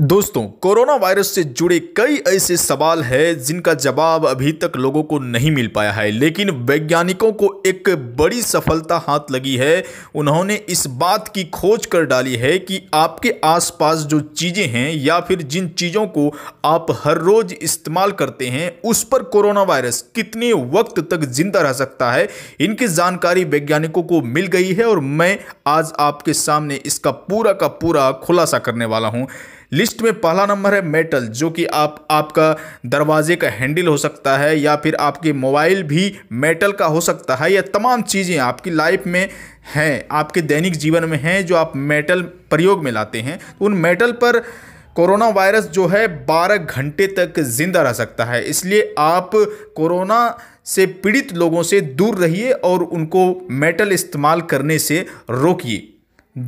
दोस्तों corona virus से जुड़े कई ऐसे सवाल हैं जिनका जवाब अभी तक लोगों को नहीं मिल पाया है लेकिन वैज्ञानिकों को एक बड़ी सफलता हाथ लगी है उन्होंने इस बात की खोज कर डाली है कि आपके आसपास जो चीज़ें हैं या फिर जिन चीज़ों को आप हर रोज़ इस्तेमाल करते हैं उस पर कोरोना वायरस कितने वक्त तक जिंदा रह सकता है इनकी जानकारी वैज्ञानिकों को मिल गई है और मैं आज आपके सामने इसका पूरा का पूरा खुलासा करने वाला हूँ लिस्ट में पहला नंबर है मेटल जो कि आप आपका दरवाजे का हैंडल हो सकता है या फिर आपके मोबाइल भी मेटल का हो सकता है या तमाम चीज़ें आपकी लाइफ में हैं आपके दैनिक जीवन में हैं जो आप मेटल प्रयोग में लाते हैं तो उन मेटल पर कोरोना वायरस जो है 12 घंटे तक ज़िंदा रह सकता है इसलिए आप कोरोना से पीड़ित लोगों से दूर रहिए और उनको मेटल इस्तेमाल करने से रोकिए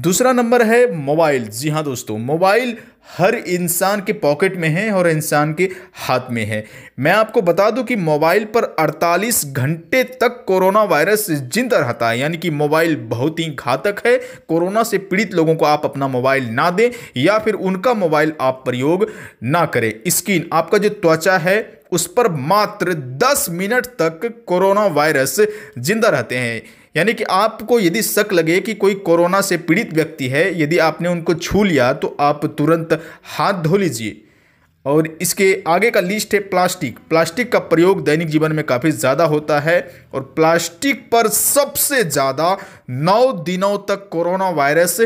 दूसरा नंबर है मोबाइल जी हाँ दोस्तों मोबाइल हर इंसान के पॉकेट में है और इंसान के हाथ में है मैं आपको बता दूं कि मोबाइल पर 48 घंटे तक कोरोना वायरस जिंदा रहता है यानी कि मोबाइल बहुत ही घातक है कोरोना से पीड़ित लोगों को आप अपना मोबाइल ना दें या फिर उनका मोबाइल आप प्रयोग ना करें स्किन आपका जो त्वचा है उस पर मात्र 10 मिनट तक कोरोना वायरस जिंदा रहते हैं यानी कि आपको यदि शक लगे कि कोई कोरोना से पीड़ित व्यक्ति है यदि आपने उनको छू लिया तो आप तुरंत हाथ धो लीजिए और इसके आगे का लिस्ट है प्लास्टिक प्लास्टिक का प्रयोग दैनिक जीवन में काफ़ी ज़्यादा होता है और प्लास्टिक पर सबसे ज़्यादा नौ दिनों तक कोरोना वायरस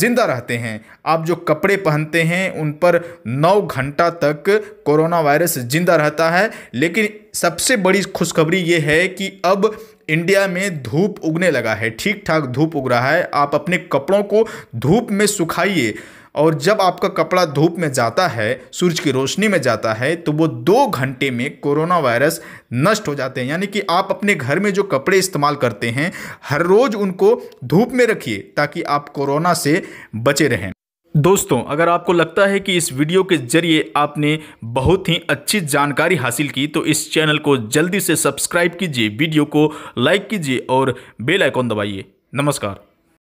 जिंदा रहते हैं आप जो कपड़े पहनते हैं उन पर नौ घंटा तक कोरोना वायरस जिंदा रहता है लेकिन सबसे बड़ी खुशखबरी ये है कि अब इंडिया में धूप उगने लगा है ठीक ठाक धूप उग रहा है आप अपने कपड़ों को धूप में सुखाइए और जब आपका कपड़ा धूप में जाता है सूरज की रोशनी में जाता है तो वो दो घंटे में कोरोना वायरस नष्ट हो जाते हैं यानी कि आप अपने घर में जो कपड़े इस्तेमाल करते हैं हर रोज़ उनको धूप में रखिए ताकि आप कोरोना से बचे रहें दोस्तों अगर आपको लगता है कि इस वीडियो के जरिए आपने बहुत ही अच्छी जानकारी हासिल की तो इस चैनल को जल्दी से सब्सक्राइब कीजिए वीडियो को लाइक कीजिए और बेल आइकॉन दबाइए नमस्कार